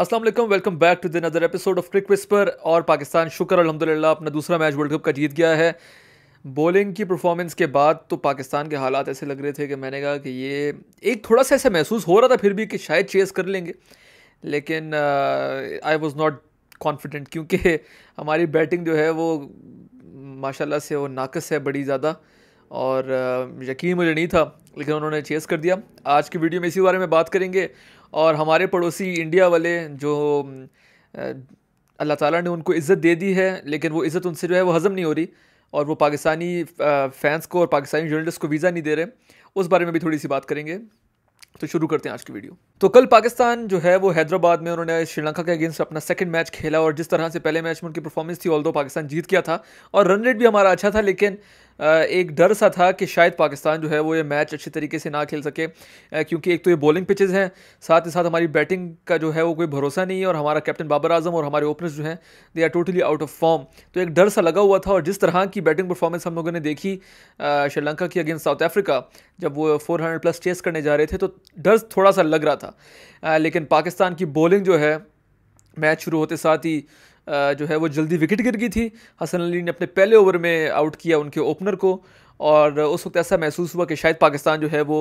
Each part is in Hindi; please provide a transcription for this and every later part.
Aslam welcome back to another episode of cric whisper और पाकिस्तान शुक्र अलहमदिल्ला अपना दूसरा मैच वर्ल्ड कप का जीत गया है बॉलिंग की परफॉर्मेंस के बाद तो पाकिस्तान के हालात ऐसे लग रहे थे कि मैंने कहा कि ये एक थोड़ा सा ऐसा महसूस हो रहा था फिर भी कि शायद चेस कर लेंगे लेकिन आई वॉज़ नॉट कॉन्फिडेंट क्योंकि हमारी बैटिंग जो है वो माशाला से वो नाकस है बड़ी ज़्यादा और uh, यकीन मुझे नहीं था लेकिन उन्होंने चेस कर दिया आज की वीडियो में इसी बारे में बात करेंगे और हमारे पड़ोसी इंडिया वाले जो अल्लाह ताला ने उनको इज़्ज़त दे दी है लेकिन वो इज़्ज़त उनसे जो है वो हज़म नहीं हो रही और वो पाकिस्तानी फ़ैन्स को और पाकिस्तानी जर्नलिस्ट को वीज़ा नहीं दे रहे उस बारे में भी थोड़ी सी बात करेंगे तो शुरू करते हैं आज की वीडियो तो कल पाकिस्तान जो है वो हैदराबाद में उन्होंने श्रीलंका के अगेंस्ट अपना सेकंड मैच खेला और जिस तरह से पहले मैच में उनकी परफॉर्मेंस थी ऑल पाकिस्तान जीत गया था और रन रेट भी हमारा अच्छा था लेकिन एक डर सा था कि शायद पाकिस्तान जो है वो ये मैच अच्छे तरीके से ना खेल सके क्योंकि एक तो ये बॉलिंग पिचेस हैं साथ ही साथ हमारी बैटिंग का जो है वो कोई भरोसा नहीं है और हमारा कैप्टन बाबर आजम और हमारे ओपनर्स जो हैं they are totally out of form तो एक डर सा लगा हुआ था और जिस तरह की बैटिंग परफॉर्मेंस हम लोगों ने देखी श्रीलंका की अगेंस्ट साउथ अफ्रीका जब वो फोर प्लस चेस करने जा रहे थे तो डर थोड़ा सा लग रहा था लेकिन पाकिस्तान की बॉलिंग जो है मैच शुरू होते साथ ही जो है वो जल्दी विकेट गिर गई थी हसन अली ने अपने पहले ओवर में आउट किया उनके ओपनर को और उस वक्त ऐसा महसूस हुआ कि शायद पाकिस्तान जो है वो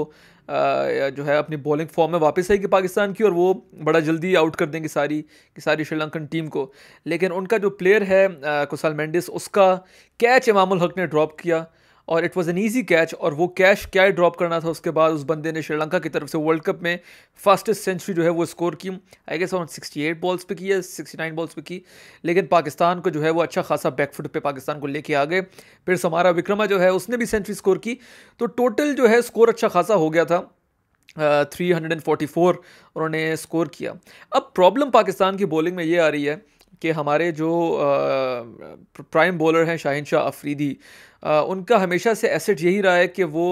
जो है अपनी बॉलिंग फॉर्म में वापस आएगी पाकिस्तान की और वो बड़ा जल्दी आउट कर देंगे सारी की सारी श्रीलंकन टीम को लेकिन उनका जो प्लेयर है कुसाल मैंडिस उसका कैच इमामुल हक ने ड्रॉप किया और it was an easy catch और वो कैच क्या ड्रॉप करना था उसके बाद उस बंदे ने श्रीलंका की तरफ से वर्ल्ड कप में फास्टेस्ट सेंचुरी जो है वो स्कोर की I guess on eight balls पे की सिक्सटी नाइन बॉल्स पे की लेकिन पाकिस्तान को जो है वो अच्छा खासा बैकफुट पे पाकिस्तान को लेके आ गए फिर समारा विक्रमा जो है उसने भी सेंचुरी स्कोर की तो टोटल जो है स्कोर अच्छा खासा हो गया था three hundred and forty four उन्होंने स्कोर किया अब प्रॉब्लम पाकिस्तान की बॉलिंग में ये आ रही है कि हमारे जो प्राइम बॉलर हैं शाहिन शाह अफरीदी उनका हमेशा से एसेट यही रहा है कि वो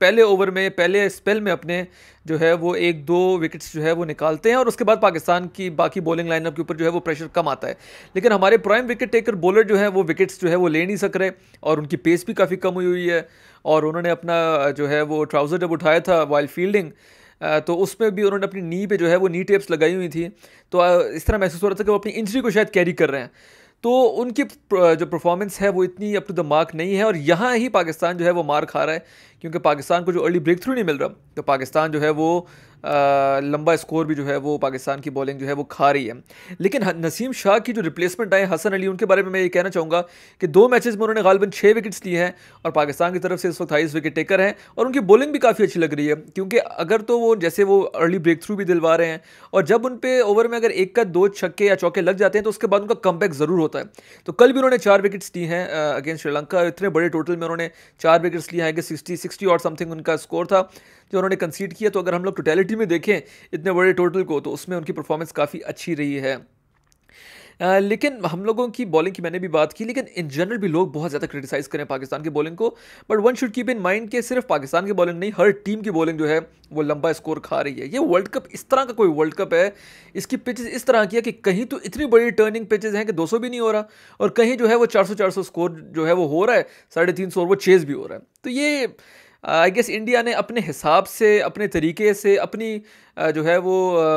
पहले ओवर में पहले स्पेल में अपने जो है वो एक दो विकेट्स जो है वो निकालते हैं और उसके बाद पाकिस्तान की बाकी बॉलिंग लाइनअप के ऊपर जो है वो प्रेशर कम आता है लेकिन हमारे प्राइम विकेट टेकर बॉलर जो है वो विकेट्स जो है वो ले नहीं सक रहे और उनकी पेस भी काफ़ी कम हुई हुई है और उन्होंने अपना जो है वो ट्राउज़र जब उठाया था वाइल्ड फील्डिंग तो उसमें भी उन्होंने अपनी नी पे जो है वो नी टेप्स लगाई हुई थी तो इस तरह महसूस हो रहा था कि वो अपनी इंजरी को शायद कैरी कर रहे हैं तो उनकी जो परफॉर्मेंस है वो इतनी अप टू द मार्क नहीं है और यहाँ ही पाकिस्तान जो है वो मार खा रहा है क्योंकि पाकिस्तान को जो अर्ली ब्रेक थ्रू नहीं मिल रहा तो पाकिस्तान जो है वो लंबा स्कोर भी जो है वो पाकिस्तान की बॉलिंग जो है वो खा रही है लेकिन नसीम शाह की जो रिप्लेसमेंट आए हसन अली उनके बारे में मैं ये कहना चाहूँगा कि दो मैचेस में उन्होंने गालबन छः विकेट्स लिए हैं और पाकिस्तान की तरफ से इस वक्त हाईस विकेट टेकर हैं और उनकी बॉलिंग भी काफ़ी अच्छी लग रही है क्योंकि अगर तो वो जैसे वो अर्ली ब्रेक थ्रू भी दिलवा रहे हैं और जब उन पर ओवर में अगर एक का दो छक्के या चौके लग जाते हैं तो उसके बाद उनका कम ज़रूर होता है तो कल भी उन्होंने चार विकेट्स लिए हैं अगेंस्ट श्रीलंका इतने बड़े टोटल में उन्होंने चार विकेट्स लिए हैं कि सिक्सटी सिक्सटी और समथिंग उनका स्कोर था जो उन्होंने कंसीड किया तो अगर हम लोग टोटैलिटी क्वालिटी में देखें इतने बड़े टोटल को तो उसमें उनकी परफॉर्मेंस काफ़ी अच्छी रही है आ, लेकिन हम लोगों की बॉलिंग की मैंने भी बात की लेकिन इन जनरल भी लोग बहुत ज़्यादा क्रिटिसाइज़ करें पाकिस्तान की बॉलिंग को but one should keep in mind कि सिर्फ पाकिस्तान की बॉलिंग नहीं हर टीम की बॉलिंग जो है वो लंबा स्कोर खा रही है ये वर्ल्ड कप इस तरह का कोई वर्ल्ड कप है इसकी पिचेज इस तरह की है कि कहीं तो इतनी बड़ी टर्निंग पिचेज हैं कि दो भी नहीं हो रहा और कहीं जो है वो चार सौ स्कोर जो है वो हो रहा है साढ़े तीन सौ और वो चेज भी हो रहा है तो ये आई गेस इंडिया ने अपने हिसाब से अपने तरीके से अपनी जो है वो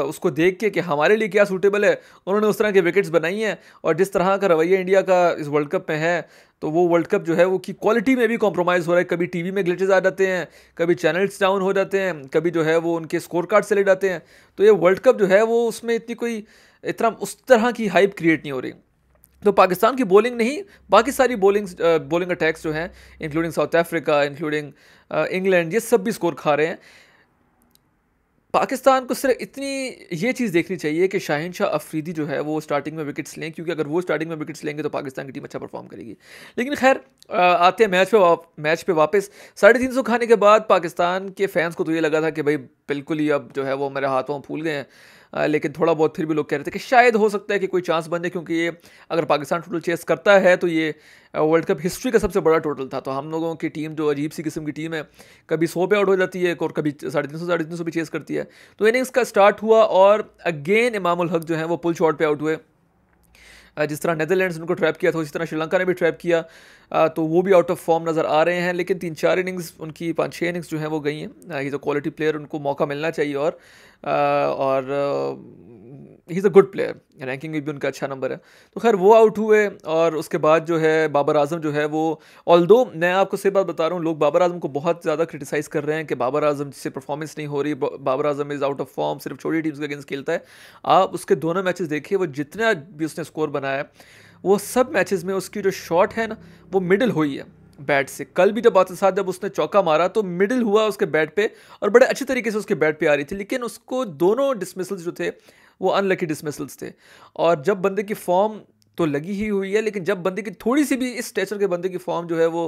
उसको देख के कि हमारे लिए क्या सूटेबल है उन्होंने उस तरह के विकेट्स बनाई हैं और जिस तरह का रवैया इंडिया का इस वर्ल्ड कप में है तो वो वर्ल्ड कप जो है वो की क्वालिटी में भी कॉम्प्रोमाइज़ हो रहा है कभी टीवी में ग्लिचेज आ जाते हैं कभी चैनल्स डाउन हो जाते हैं कभी जो है वो उनके स्कोर कार्ड चले जाते हैं तो ये वर्ल्ड कप जो है वो उसमें इतनी कोई इतना उस तरह की हाइप क्रिएट नहीं हो रही तो पाकिस्तान की बॉलिंग नहीं बाकी सारी बॉलिंग बॉलिंग अटैक्स जो हैं including South Africa including England ये सब भी स्कोर खा रहे हैं पाकिस्तान को सिर्फ इतनी ये चीज़ देखनी चाहिए कि शाहिन शाह अफरीदी जो है वो स्टार्टिंग में विकेट्स लें क्योंकि अगर वो स्टार्टिंग में विकेट्स लेंगे तो पाकिस्तान की टीम अच्छा परफॉर्म करेगी लेकिन खैर आते हैं मैच पे मैच पे वापस साढ़े तीन सौ खाने के बाद पाकिस्तान के फैंस को तो ये लगा था कि भाई बिल्कुल ही अब जो है वो मेरे हाथों फूल गए हैं लेकिन थोड़ा बहुत फिर भी लोग कह रहे थे कि शायद हो सकता है कि कोई चांस बन जाए क्योंकि ये अगर पाकिस्तान टोटल चेस करता है तो ये वर्ल्ड कप हिस्ट्री का सबसे बड़ा टोटल था तो हम लोगों की टीम जो अजीब सी किस्म की टीम है कभी सौ पे आउट हो जाती है और कभी साढ़े तीन सौ साढ़े तीन सौ भी चेस करती है तो इनिंग्स का स्टार्ट हुआ और अगेन इमामुल हक जो है वो पुल शॉट पे आउट हुए जिस तरह नेदरलैंड्स ने उनको ट्रैप किया था उसी तरह श्रीलंका ने भी ट्रैप किया तो वो भी आउट ऑफ फॉर्म नज़र आ रहे हैं लेकिन तीन चार इनिंग्स उनकी पाँच छः इनिंग्स जो हैं वो गई हैं ये तो क्वालिटी प्लेयर उनको मौका मिलना चाहिए और और he is a good player ranking में भी उनका अच्छा नंबर है तो खैर वो आउट हुए और उसके बाद जो है बाबर आजम जो है वो ऑल दो मैं आपको सही बात बता रहा हूँ लोग बाबर आजम को बहुत ज़्यादा क्रिटिसाइज़ कर रहे हैं कि बाबर आजम से परफॉर्मेंस नहीं हो रही Babar Azam is out of form सिर्फ छोटी टीम्स के अगेंस्ट खेलता है आप उसके दोनों मैचेस देखिए वो जितना भी उसने स्कोर बनाया वो सब मैचेस में उसकी जो शॉट है ना वो मिडिल हुई है बैट से कल भी जब साथ जब उसने चौका मारा तो मिडिल हुआ उसके बैट पे और बड़े अच्छे तरीके से उसके बैट पे आ रही थी लेकिन उसको दोनों डिसमिसल्स जो थे वो अनलकी डिसमिसल्स थे और जब बंदे की फॉर्म तो लगी ही हुई है लेकिन जब बंदे की थोड़ी सी भी इस स्टेचर के बंदे की फॉर्म जो है वो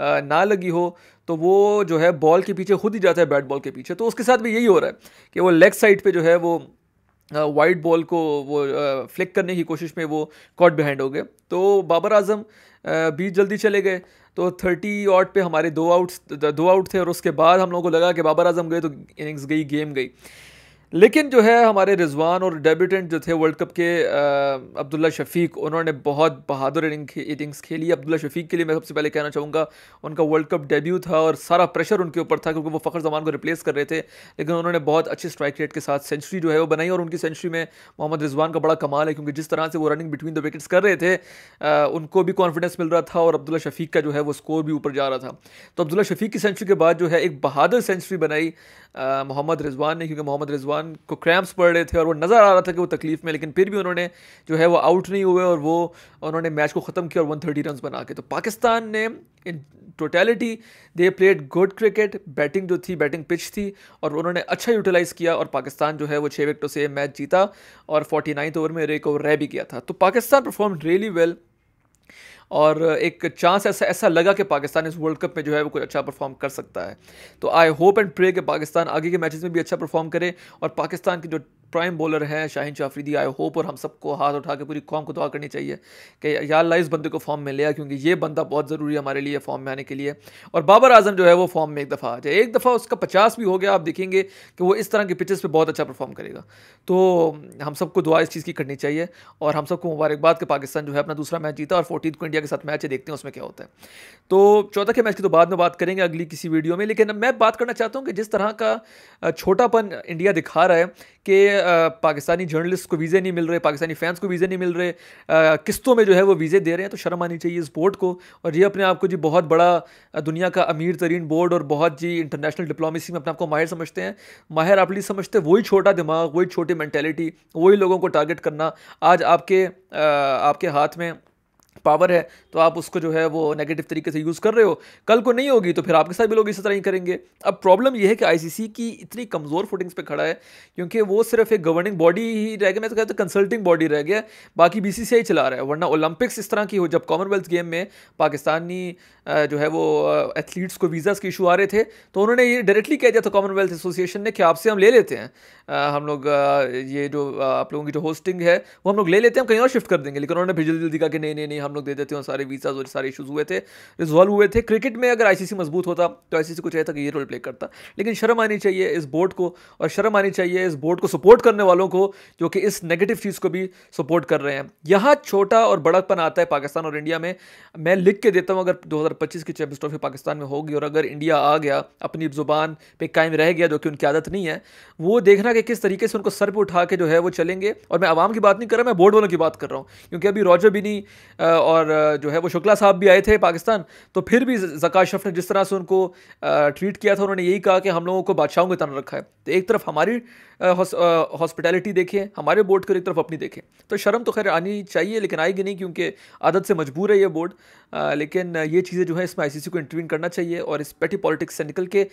आ, ना लगी हो तो वो जो है बॉल के पीछे खुद ही जाता है बैट बॉल के पीछे तो उसके साथ भी यही हो रहा है कि वो लेग साइड पे जो है वो वाइड बॉल को वो फ्लिक करने की कोशिश में वो कॉट बिहाइंड हो गए तो बाबर आजम बीच जल्दी चले गए तो थर्टी आउट पे हमारे दो आउट्स दो आउट थे और उसके बाद हम लोगों को लगा कि बाबर आजम गए तो इनिंग्स गई गेम गई लेकिन जो है हमारे रिजवान और डेब्यूटेंट जो थे वर्ल्ड कप के अब्दुल्ला शफीक उन्होंने बहुत बहादुर इनिंग्स खेली अब्दुल्ला शफीक के लिए मैं सबसे पहले कहना चाहूँगा उनका वर्ल्ड कप डेब्यू था और सारा प्रेशर उनके ऊपर था क्योंकि वो फ़खर जमान को रिप्लेस कर रहे थे लेकिन उन्होंने बहुत अच्छे स्ट्राइक रेट के साथ सेंचुरी जो है वो बनाई और उनकी सेंचुरी में मोहम्मद रिजवान का बड़ा कमाल है क्योंकि जिस तरह से वो रनिंग बिटवीन द विकेट्स कर रहे थे उनको भी कॉन्फिडेंस मिल रहा था और अब्दुल्ला शफीक का जो है वो स्कोर भी ऊपर जा रहा था तो अब्दुल्ला शफीक की सेंचुरी के बाद जो है एक बहादुर सेंचुरी बनाई मोहम्मद रिजवान ने क्योंकि मोहम्मद रिजवान को क्रैम्प्स पड़ रहे थे और वो नज़र आ रहा था कि वो तकलीफ़ में लेकिन फिर भी उन्होंने जो है वो आउट नहीं हुए और वो उन्होंने मैच को ख़त्म किया और वन थर्टी रन बना के तो पाकिस्तान ने in totality they played good cricket batting जो थी बैटिंग पिच थी और उन्होंने अच्छा यूटिलाइज़ किया और पाकिस्तान जो है वो छः विकटों से मैच जीता और फोर्टी ओवर में एक ओवर रह भी किया था तो Pakistan perform really well well, और एक चांस ऐसा ऐसा लगा कि पाकिस्तान इस वर्ल्ड कप में जो है वो कुछ अच्छा परफॉर्म कर सकता है तो आई होप एंड प्रे कि पाकिस्तान आगे के मैचेस में भी अच्छा परफॉर्म करे और पाकिस्तान की जो प्राइम बॉलर हैं शाहिन शाफरीदी आई होप और हम सबको हाथ उठा के पूरी कॉम को दुआ करनी चाहिए कि या ला इस बंदे को फॉर्म में ले आ क्योंकि ये बंदा बहुत ज़रूरी है हमारे लिए फॉर्म में आने के लिए और बाबर आजम जो है वो फॉर्म में एक दफ़ा आ जाए एक दफ़ा उसका पचास भी हो गया आप देखेंगे कि वो इस तरह के पिचेस पर बहुत अच्छा परफॉर्म करेगा तो हम सबको दुआ इस चीज़ की करनी चाहिए और हम सबको मुबारकबाद के पाकिस्तान जो है अपना दूसरा मैच जीता और फोर्टीन को इंडिया के साथ मैच है देखते हैं उसमें क्या होता है तो चौथा के मैच की तो बाद में बात करेंगे अगली किसी वीडियो में लेकिन मैं बात करना चाहता हूँ कि जिस तरह का छोटापन इंडिया दिखा रहा है कि पाकिस्तानी जर्नलिस्ट को वीज़े नहीं मिल रहे पाकिस्तानी फैंस को वीज़े नहीं मिल रहे किस्तों में जो है वो वीज़े दे रहे हैं तो शर्म आनी चाहिए इस बोर्ड को और ये अपने आप को जी बहुत बड़ा दुनिया का अमीर तरीन बोर्ड और बहुत जी इंटरनेशनल डिप्लोमेसी में अपने आप को माहिर समझते हैं माहिर आप लीज़ समझते हैं वही छोटा दिमाग वही छोटी मैंटेलिटी वही लोगों को टारगेट करना आज आपके आपके हाथ में पावर है तो आप उसको जो है वो नेगेटिव तरीके से यूज़ कर रहे हो कल को नहीं होगी तो फिर आपके साथ भी लोग इसी तरह ही करेंगे अब प्रॉब्लम यह है कि आईसीसी की इतनी कमज़ोर फुटिंग्स पे खड़ा है क्योंकि वो सिर्फ एक गवर्निंग बॉडी ही रह गया मैं तो कहता हूँ कंसल्टिंग बॉडी रह गया बाकी बी चला रहा है वरना ओलंपिक्स इस तरह की हो जब कॉमनवेल्थ गेम में पाकिस्तानी जो है वो एथलीट्स को वीज़ाज़ के इशू आ रहे थे तो उन्होंने ये डायरेक्टली कह दिया था कॉमनवेल्थ एसोसिएशन ने कि आपसे हम ले लेते हैं हम लोग ये जो आप लोगों की जो होस्टिंग है वो हम लोग ले लेते हैं कहीं और शिफ्ट कर देंगे लेकिन उन्होंने फिर जल्दी जल्दी कहा कि नहीं नहीं नहीं हम लोग दे देते हैं सारे वीज़ाज और सारे इशूज़ हुए थे रिजॉल्व हुए थे क्रिकेट में अगर आई मजबूत होता तो आई को चाहिए था कि ये रोल प्ले करता लेकिन शर्म आनी चाहिए इस बोर्ड को और शर्म आनी चाहिए इस बोर्ड को सपोर्ट करने वालों को जो कि इस नेगेटिव चीज़ को भी सपोर्ट कर रहे हैं यहाँ छोटा और बड़कपन आता है पाकिस्तान और इंडिया में मैं लिख के देता हूँ अगर 2025 की चैंपियंस ट्रॉफी पाकिस्तान में होगी और अगर इंडिया आ गया अपनी ज़ुबान पे कायम रह गया जो कि उनकी आदत नहीं है वो देखना कि किस तरीके से उनको सर पर उठा के जो है वो चलेंगे और मैं आवाम की बात नहीं कर रहा मैं बोर्ड वालों की बात कर रहा हूँ क्योंकि अभी रॉजर बिनी और जो है वो शुक्ला साहब भी आए थे पाकिस्तान तो फिर भी जक़ा शफ ने जिस तरह से उनको ट्रीट किया था उन्होंने यही कहा कि हम लोगों को बादशाहों के तना रखा है तो एक तरफ हमारी हॉस्पिटैलिटी देखें हमारे बोर्ड को एक तरफ अपनी देखें तो शर्म तो खैर आनी चाहिए लेकिन आएगी नहीं क्योंकि आदत से मजबूर है ये बोर्ड लेकिन ये चीज़ें जो है इसमें आई को इंटरवीन करना चाहिए और इस पेटी पॉलिटिक्स से निकल के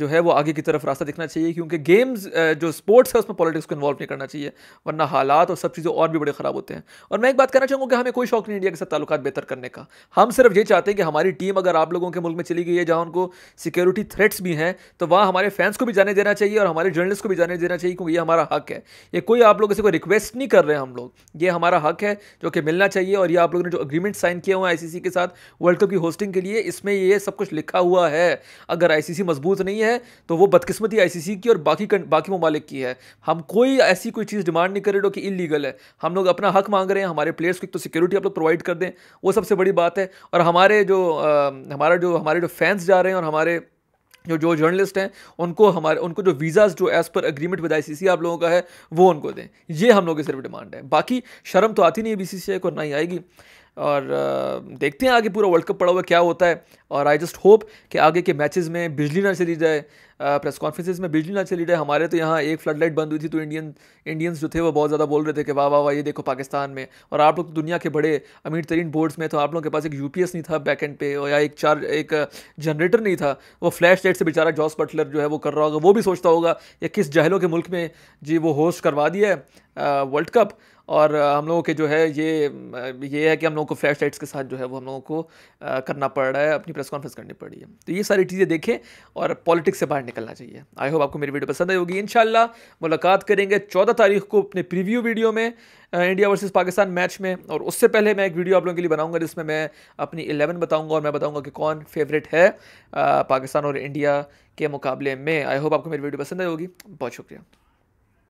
जो है वो आगे की तरफ रास्ता दिखना चाहिए क्योंकि गेम्स जो स्पोर्ट्स है उसमें पॉलिटिक्स को इन्वॉल्व नहीं करना चाहिए वरना हालात और सब चीज़ें और भी बड़े ख़राब होते हैं और मैं एक बात कहना चाहूँगा कि हमें कोई शौक नहीं इंडिया के साथ ताल्लुक बेहतर करने का हम सिर्फ ये चाहते हैं कि हमारी टीम अगर आप लोगों के मुल्क में चली गई है जहाँ उनको सिक्योरिटी थ्रेट्स भी हैं तो वहाँ हमारे फैंस को भी जाने देना चाहिए और हमारे जर्नलिस्ट को भी जाने देना चाहिए क्योंकि ये हमारा हक है ये कोई आप लोगों से कोई रिक्वेस्ट नहीं कर रहे हम लोग ये हमारा हक है जो कि मिलना चाहिए और ये आप लोगों ने जो अग्रीमेंट साइन किया हुआ है आईसीसी के साथ वर्ल्ड कप की होस्टिंग के लिए इसमें ये सब कुछ लिखा हुआ है अगर आईसीसी मजबूत नहीं नहीं है तो वो बदकिस्मती आईसीसी की और बाकी बाकी ममालिक की है हम कोई ऐसी कोई चीज़ डिमांड नहीं कर रहे हो कि इलीगल है हम लोग अपना हक मांग रहे हैं हमारे प्लेयर्स को एक तो सिक्योरिटी आप लोग प्रोवाइड कर दें वो सबसे बड़ी बात है और हमारे जो आ, हमारा जो हमारे जो फैंस जा रहे हैं और हमारे जो जो जर्नलिस्ट हैं उनको हमारे उनको जो वीज़ाज जो as per agreement with ICC आप लोगों का है वो उनको दें ये हम लोगों की सिर्फ डिमांड है बाकी शर्म तो आती नहीं है बीसीसीआई को ना ही आएगी और देखते हैं आगे पूरा वर्ल्ड कप पड़ा हुआ क्या होता है और आई जस्ट होप कि आगे के मैचेस में बिजली ना चली जाए प्रेस कॉन्फ्रेंसेस में बिजली ना चली जाए हमारे तो यहाँ एक फ्लड लाइट बंद हुई थी तो इंडियन इंडियंस जो थे वो बहुत ज़्यादा बोल रहे थे कि वाह वाह वाह ये देखो पाकिस्तान में और आप लोग तो दुनिया के बड़े अमीर तरीन बोर्ड्स में तो आप लोगों के पास एक यू नहीं था बैक एंड पे या एक चार एक जनरेटर नहीं था वो फ्लैश लाइट से बेचारा जॉस बटलर जो है वो कर रहा होगा वो भी सोचता होगा या किस जहलों के मुल्क में जी वो होस्ट करवा दिया है वर्ल्ड कप और हम लोगों के जो है ये ये है कि हम लोगों को फ्लैश लाइट्स के साथ जो है वो हम लोगों को करना पड़ रहा है अपनी प्रेस कॉन्फ्रेंस करनी पड़ रही है तो ये सारी चीज़ें देखें और पॉलिटिक्स से बाहर निकलना चाहिए आई होप आपको मेरी वीडियो पसंद आई होगी इन मुलाकात करेंगे चौदह तारीख को अपने प्रीव्यू वीडियो में इंडिया वर्सेस पाकिस्तान मैच में और उससे पहले मैं एक वीडियो आप लोगों के लिए बनाऊंगा जिसमें मैं अपनी इलेवन बताऊंगा और मैं बताऊंगा कि कौन फेवरेट है पाकिस्तान और इंडिया के मुकाबले में आई होप आपको मेरी वीडियो पसंद आई होगी बहुत शुक्रिया